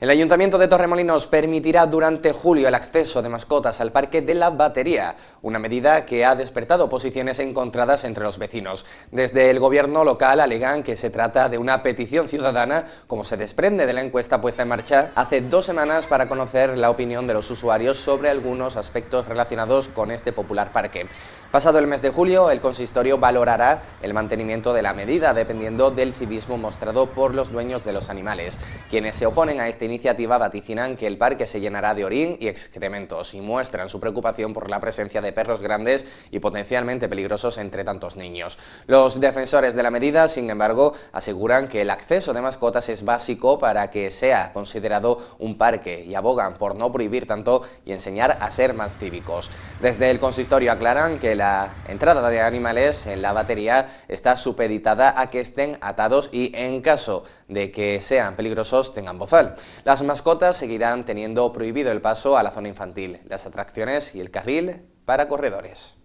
El Ayuntamiento de Torremolinos permitirá durante julio el acceso de mascotas al Parque de la Batería, una medida que ha despertado posiciones encontradas entre los vecinos. Desde el gobierno local alegan que se trata de una petición ciudadana, como se desprende de la encuesta puesta en marcha hace dos semanas para conocer la opinión de los usuarios sobre algunos aspectos relacionados con este popular parque. Pasado el mes de julio, el consistorio valorará el mantenimiento de la medida, dependiendo del civismo mostrado por los dueños de los animales. Quienes se oponen a este iniciativa vaticinan que el parque se llenará de orín y excrementos y muestran su preocupación por la presencia de perros grandes y potencialmente peligrosos entre tantos niños. Los defensores de la medida, sin embargo, aseguran que el acceso de mascotas es básico para que sea considerado un parque y abogan por no prohibir tanto y enseñar a ser más cívicos. Desde el consistorio aclaran que la entrada de animales en la batería está supeditada a que estén atados y en caso de que sean peligrosos tengan bozal. Las mascotas seguirán teniendo prohibido el paso a la zona infantil, las atracciones y el carril para corredores.